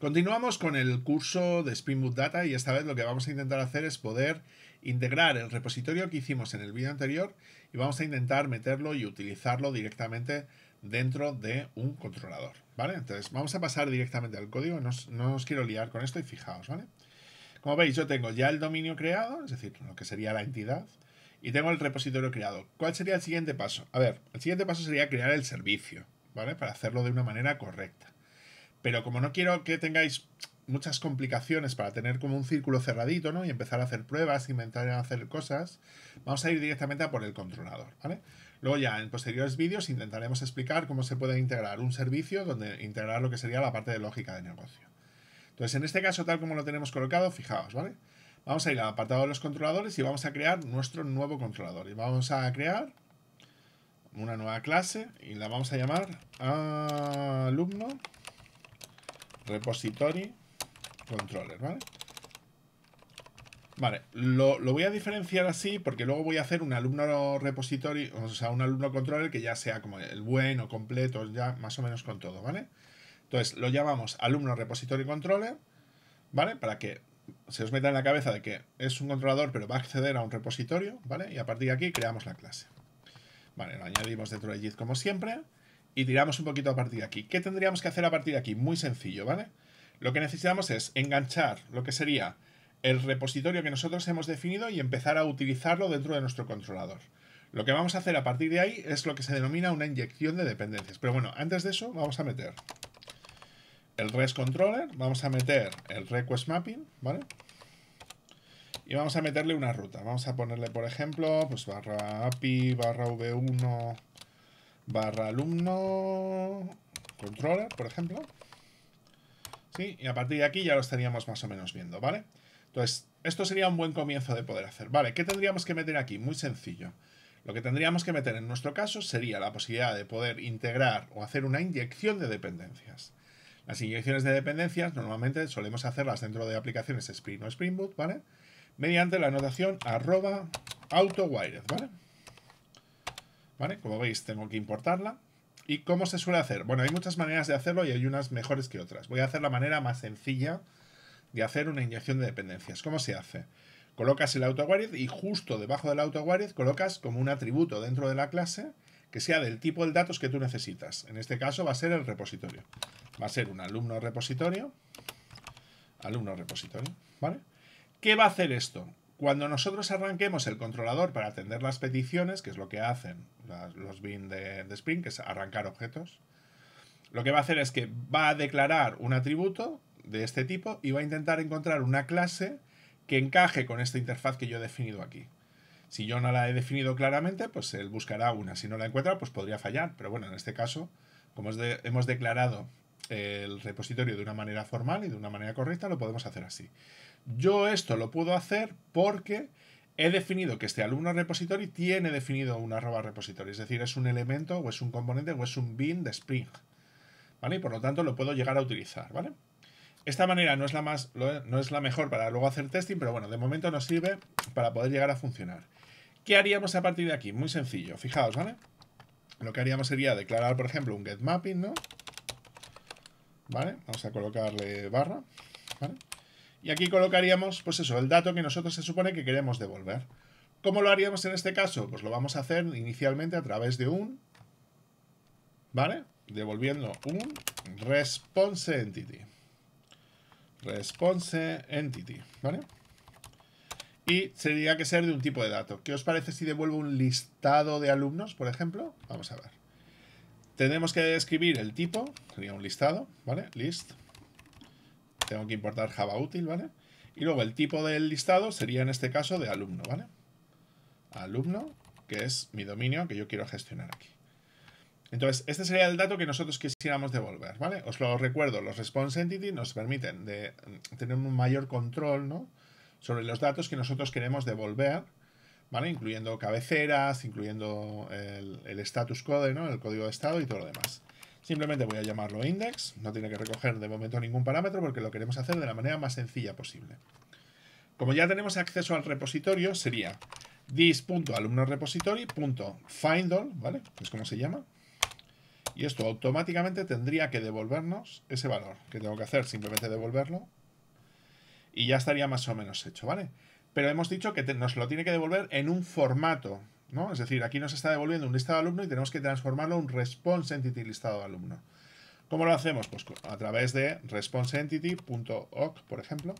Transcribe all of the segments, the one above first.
Continuamos con el curso de Spring Boot Data y esta vez lo que vamos a intentar hacer es poder integrar el repositorio que hicimos en el vídeo anterior y vamos a intentar meterlo y utilizarlo directamente dentro de un controlador, ¿vale? Entonces vamos a pasar directamente al código, no, no os quiero liar con esto y fijaos, ¿vale? Como veis yo tengo ya el dominio creado, es decir, lo que sería la entidad, y tengo el repositorio creado. ¿Cuál sería el siguiente paso? A ver, el siguiente paso sería crear el servicio, ¿vale? Para hacerlo de una manera correcta. Pero como no quiero que tengáis muchas complicaciones para tener como un círculo cerradito, ¿no? Y empezar a hacer pruebas, inventar y hacer cosas, vamos a ir directamente a por el controlador, ¿vale? Luego ya en posteriores vídeos intentaremos explicar cómo se puede integrar un servicio donde integrar lo que sería la parte de lógica de negocio. Entonces, en este caso, tal como lo tenemos colocado, fijaos, ¿vale? Vamos a ir al apartado de los controladores y vamos a crear nuestro nuevo controlador. Y vamos a crear una nueva clase y la vamos a llamar alumno repository controller, ¿vale? Vale, lo, voy a diferenciar así porque luego voy a hacer un alumno repository, o sea, un alumno controller que ya sea como el bueno, completo, ya más o menos con todo, ¿vale? Entonces, lo llamamos alumno repository controller, ¿vale? Para que se os meta en la cabeza de que es un controlador pero va a acceder a un repositorio, ¿vale? Y a partir de aquí creamos la clase. Vale, lo añadimos dentro de Git como siempre y tiramos un poquito a partir de aquí. ¿Qué tendríamos que hacer a partir de aquí? Muy sencillo, ¿vale? Lo que necesitamos es enganchar lo que sería el repositorio que nosotros hemos definido y empezar a utilizarlo dentro de nuestro controlador. Lo que vamos a hacer a partir de ahí es lo que se denomina una inyección de dependencias. Pero bueno, antes de eso vamos a meter el REST controller, vamos a meter el request mapping, ¿vale? Y vamos a meterle una ruta. Vamos a ponerle, por ejemplo, pues barra API, barra V1, barra alumno controller, por ejemplo. ¿Sí? Y a partir de aquí ya lo estaríamos más o menos viendo, ¿vale? Entonces, esto sería un buen comienzo de poder hacer. Vale, ¿qué tendríamos que meter aquí? Muy sencillo. Lo que tendríamos que meter en nuestro caso sería la posibilidad de poder integrar o hacer una inyección de dependencias. Las inyecciones de dependencias normalmente solemos hacerlas dentro de aplicaciones Spring o Spring Boot, ¿vale? Mediante la anotación arroba autowired, ¿vale? ¿vale? Como veis, tengo que importarla. ¿Y cómo se suele hacer? Bueno, hay muchas maneras de hacerlo y hay unas mejores que otras. Voy a hacer la manera más sencilla de hacer una inyección de dependencias. ¿Cómo se hace? Colocas el AutoWarith y justo debajo del AutoWarith colocas como un atributo dentro de la clase que sea del tipo de datos que tú necesitas. En este caso va a ser el repositorio. Va a ser un alumno repositorio. Alumno repositorio, ¿vale? ¿Qué va a hacer esto? Cuando nosotros arranquemos el controlador para atender las peticiones, que es lo que hacen los bin de, Spring, que es arrancar objetos, lo que va a hacer es que va a declarar un atributo de este tipo y va a intentar encontrar una clase que encaje con esta interfaz que yo he definido aquí. Si yo no la he definido claramente, pues él buscará una. Si no la encuentra, pues podría fallar. Pero bueno, en este caso, como hemos declarado el repositorio de una manera formal y de una manera correcta, lo podemos hacer así. Yo esto lo puedo hacer porque he definido que este alumno repository tiene definido un arroba repository, es decir, es un elemento o es un componente o es un bin de Spring. ¿Vale? Y por lo tanto lo puedo llegar a utilizar, ¿vale? Esta manera no es, la más, no es la mejor para luego hacer testing, pero bueno, de momento nos sirve para poder llegar a funcionar. ¿Qué haríamos a partir de aquí? Muy sencillo, fijaos, ¿vale? Lo que haríamos sería declarar, por ejemplo, un get mapping, ¿no? ¿Vale? Vamos a colocarle barra, ¿vale? Y aquí colocaríamos, pues eso, el dato que nosotros se supone que queremos devolver. ¿Cómo lo haríamos en este caso? Pues lo vamos a hacer inicialmente a través de un, ¿vale? Devolviendo un response entity. Response entity, ¿vale? Y sería que ser de un tipo de dato. ¿Qué os parece si devuelvo un listado de alumnos, por ejemplo? Vamos a ver. Tenemos que describir el tipo, sería un listado, ¿vale? List tengo que importar Java útil, ¿vale? Y luego el tipo del listado sería en este caso de alumno, ¿vale? Alumno, que es mi dominio que yo quiero gestionar aquí. Entonces, este sería el dato que nosotros quisiéramos devolver, ¿vale? Os lo recuerdo, los response entity nos permiten de mm, tener un mayor control, ¿no? Sobre los datos que nosotros queremos devolver, ¿vale? Incluyendo cabeceras, incluyendo el, el status code, ¿no? El código de estado y todo lo demás. Simplemente voy a llamarlo index, no tiene que recoger de momento ningún parámetro porque lo queremos hacer de la manera más sencilla posible. Como ya tenemos acceso al repositorio, sería this.alumnorepository.findall, ¿vale? Es como se llama. Y esto automáticamente tendría que devolvernos ese valor, que tengo que hacer simplemente devolverlo. Y ya estaría más o menos hecho, ¿vale? Pero hemos dicho que nos lo tiene que devolver en un formato es decir, aquí nos está devolviendo un listado de alumno y tenemos que transformarlo en un response entity listado de alumno. ¿Cómo lo hacemos? Pues a través de responseentity.oc, por ejemplo.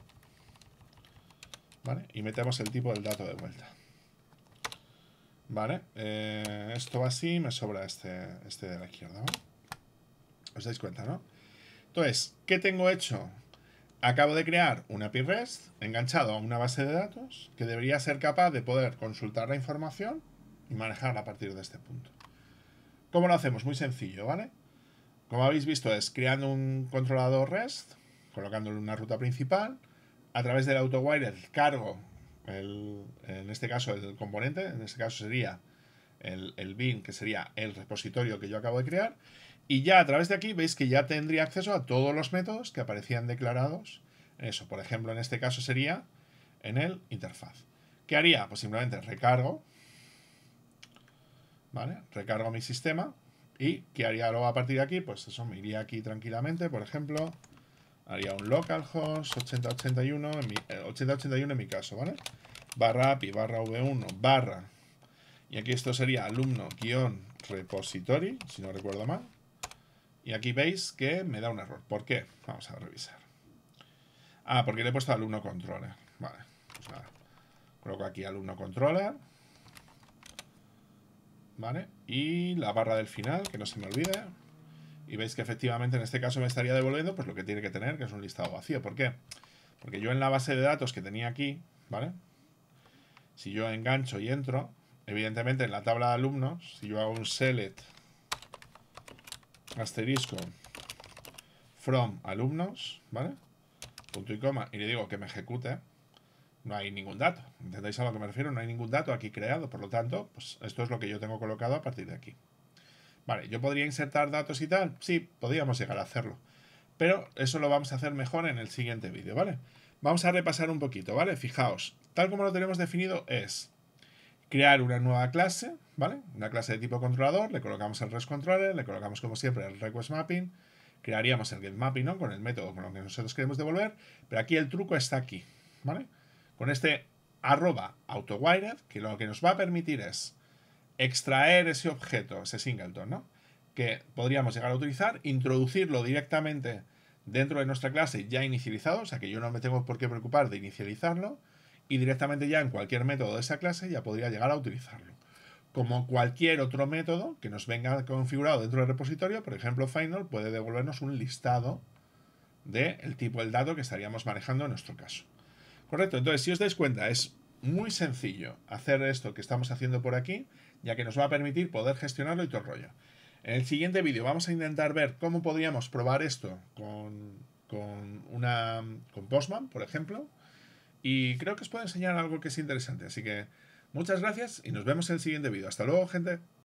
¿Vale? Y metemos el tipo del dato de vuelta. Vale, eh, esto va así, me sobra este, este de la izquierda, ¿Os dais cuenta, no? Entonces, ¿qué tengo hecho? Acabo de crear un API REST enganchado a una base de datos que debería ser capaz de poder consultar la información y manejar a partir de este punto. ¿Cómo lo hacemos? Muy sencillo, ¿vale? Como habéis visto, es creando un controlador REST, colocándole una ruta principal, a través del AutoWire cargo, el, en este caso el componente, en este caso sería el, el bin, que sería el repositorio que yo acabo de crear, y ya a través de aquí veis que ya tendría acceso a todos los métodos que aparecían declarados eso. Por ejemplo, en este caso sería en el interfaz. ¿Qué haría? Pues simplemente recargo Recargo mi sistema y ¿qué haría luego a partir de aquí? Pues eso, me iría aquí tranquilamente, por ejemplo, haría un localhost 8081 en mi, eh, en mi caso, ¿vale? Barra API, barra V1, barra, y aquí esto sería alumno-repository, si no recuerdo mal, y aquí veis que me da un error. ¿Por qué? Vamos a revisar. Ah, porque le he puesto alumno controller. Vale, pues Coloco aquí alumno controller. Y la barra del final, que no se me olvide. Y veis que efectivamente en este caso me estaría devolviendo pues lo que tiene que tener, que es un listado vacío. ¿Por qué? Porque yo en la base de datos que tenía aquí, ¿vale? Si yo engancho y entro, evidentemente en la tabla de alumnos, si yo hago un select asterisco from alumnos, ¿vale? Punto y coma, y le digo que me ejecute, no hay ningún dato. ¿Entendéis a lo que me refiero? No hay ningún dato aquí creado, por lo tanto, pues esto es lo que yo tengo colocado a partir de aquí. Vale, ¿yo podría insertar datos y tal? Sí, podríamos llegar a hacerlo. Pero eso lo vamos a hacer mejor en el siguiente vídeo, ¿vale? Vamos a repasar un poquito, ¿vale? Fijaos, tal como lo tenemos definido es crear una nueva clase, ¿vale? Una clase de tipo controlador, le colocamos el controller le colocamos como siempre el request mapping crearíamos el mapping, ¿no? Con el método con lo que nosotros queremos devolver, pero aquí el truco está aquí, ¿vale? con este arroba autowired, que lo que nos va a permitir es extraer ese objeto, ese singleton, ¿no? que podríamos llegar a utilizar, introducirlo directamente dentro de nuestra clase ya inicializado, o sea que yo no me tengo por qué preocupar de inicializarlo, y directamente ya en cualquier método de esa clase ya podría llegar a utilizarlo. Como cualquier otro método que nos venga configurado dentro del repositorio, por ejemplo, final puede devolvernos un listado del tipo del dato que estaríamos manejando en nuestro caso. Correcto, entonces si os dais cuenta es muy sencillo hacer esto que estamos haciendo por aquí, ya que nos va a permitir poder gestionarlo y todo el rollo. En el siguiente vídeo vamos a intentar ver cómo podríamos probar esto con, una, con Postman, por ejemplo, y creo que os puedo enseñar algo que es interesante, así que muchas gracias y nos vemos en el siguiente vídeo. Hasta luego, gente.